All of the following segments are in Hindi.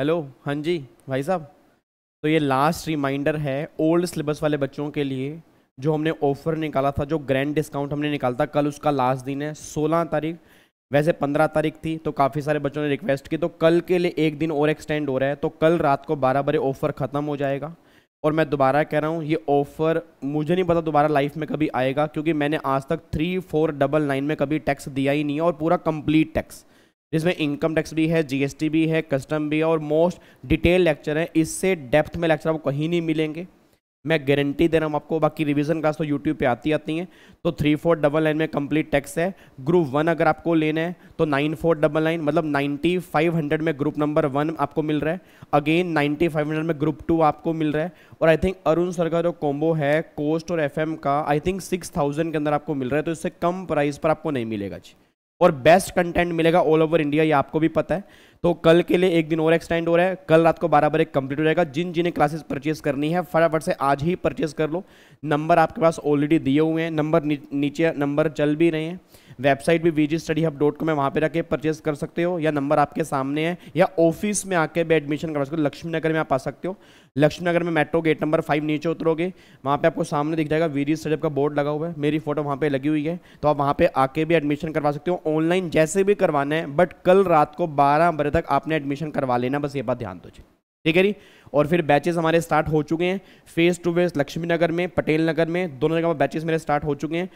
हेलो हाँ जी भाई साहब तो ये लास्ट रिमाइंडर है ओल्ड सिलेबस वाले बच्चों के लिए जो हमने ऑफर निकाला था जो ग्रैंड डिस्काउंट हमने निकाला था कल उसका लास्ट दिन है सोलह तारीख वैसे पंद्रह तारीख थी तो काफ़ी सारे बच्चों ने रिक्वेस्ट की तो कल के लिए एक दिन और एक्सटेंड हो रहा है तो कल रात को बारह बजे ऑफ़र ख़त्म हो जाएगा और मैं दोबारा कह रहा हूँ ये ऑफ़र मुझे नहीं पता दोबारा लाइफ में कभी आएगा क्योंकि मैंने आज तक थ्री फोर डबल नाइन में कभी टैक्स दिया ही नहीं है और पूरा कंप्लीट टैक्स जिसमें इनकम टैक्स भी है जीएसटी भी है कस्टम भी है और मोस्ट डिटेल लेक्चर है इससे डेप्थ में लेक्चर आपको कहीं नहीं मिलेंगे मैं गारंटी दे रहा हूँ आपको बाकी रिवीजन क्लास तो यूट्यूब पे आती आती हैं तो थ्री फोर डबल नाइन में कंप्लीट टैक्स है ग्रुप वन अगर आपको लेना है तो नाइन फोर डबल नाइन मतलब नाइन्टी फाइव हंड्रेड में ग्रुप नंबर वन आपको मिल रहा है अगेन नाइन्टी फाइव हंड्रेड में ग्रुप टू आपको मिल रहा है और आई थिंक अरुण सर का जो कॉम्बो है कोस्ट और एफ का आई थिंक सिक्स थाउजेंड के अंदर आपको मिल रहा है तो इससे कम प्राइस पर आपको नहीं मिलेगा जी और बेस्ट कंटेंट मिलेगा ऑल ओवर इंडिया ये आपको भी पता है तो कल के लिए एक दिन और एक्सटेंड हो रहा है कल रात को बारह बजे कंप्लीट हो जाएगा जिन जिन्हें क्लासेस परचेज करनी है फटाफट से आज ही परचेज कर लो नंबर आपके पास ऑलरेडी दिए हुए हैं नंबर नीचे नंबर चल भी रहे हैं वेबसाइट भी V G study hub dot com है वहाँ पर जाके परचेज कर सकते हो या नंबर आपके सामने है या ऑफिस में आके भी एडमिशन करवा सकते हो लक्ष्मी नगर में आप आ सकते हो लक्ष्मी नगर में मेट्रो गेट नंबर फाइव नीचे उतरोगे वहाँ पे आपको सामने दिख जाएगा वीरी स्टेडियम का बोर्ड लगा हुआ है मेरी फोटो वहाँ पे लगी हुई है तो आप वहाँ पे आके भी एडमिशन करवा सकते हो ऑनलाइन जैसे भी करवाना है बट कल रात को बारह बजे तक आपने एडमिशन करवा लेना बस ये बात ध्यान दो ठीक है जी और फिर बैचेस हमारे स्टार्ट हो चुके हैं face to face Laxmi Nagar में पटेल नगर में दोनों जगह पर बैचेस मेरे स्टार्ट हो चुके हैं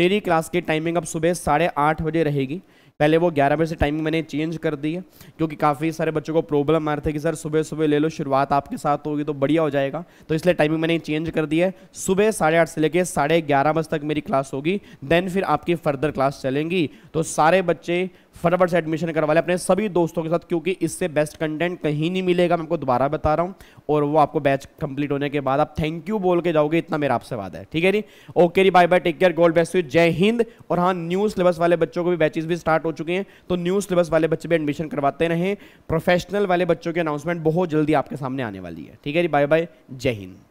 मेरी क्लास की टाइमिंग अब सुबह साढ़े आठ बजे रहेगी पहले वो ग्यारह बजे से टाइमिंग मैंने चेंज कर दी है क्योंकि काफ़ी सारे बच्चों को प्रॉब्लम आ रहे थे कि सर सुबह सुबह ले लो शुरुआत आपके साथ होगी तो बढ़िया हो जाएगा तो इसलिए टाइमिंग मैंने चेंज कर दी है सुबह साढ़े आठ से लेकर साढ़े ग्यारह बजे तक मेरी क्लास होगी देन फिर आपकी फर्दर क्लास चलेंगी तो सारे बच्चे फटाफट से एडमिशन करवा लें अपने सभी दोस्तों के साथ क्योंकि इससे बेस्ट कंटेंट कहीं नहीं मिलेगा मैं आपको दोबारा बता रहा हूँ और वो आपको बैच कंप्लीट होने के बाद आप थैंक यू बोल के जाओगे इतना मेरा आपसे वादा है ठीक है ji okay ji bye bye take care gold best Jai Hind और हाँ न्यू सिलेबस वाले बच्चों को भी बैचेस भी स्टार्ट हो चुके हैं तो न्यू सिलेबस वाले बच्चे भी एडमिशन करवाते रहें प्रोफेशनल वाले बच्चों की अनाउंसमेंट बहुत जल्दी आपके सामने आने वाली है ठीक है जी बाय बाय जय हिंद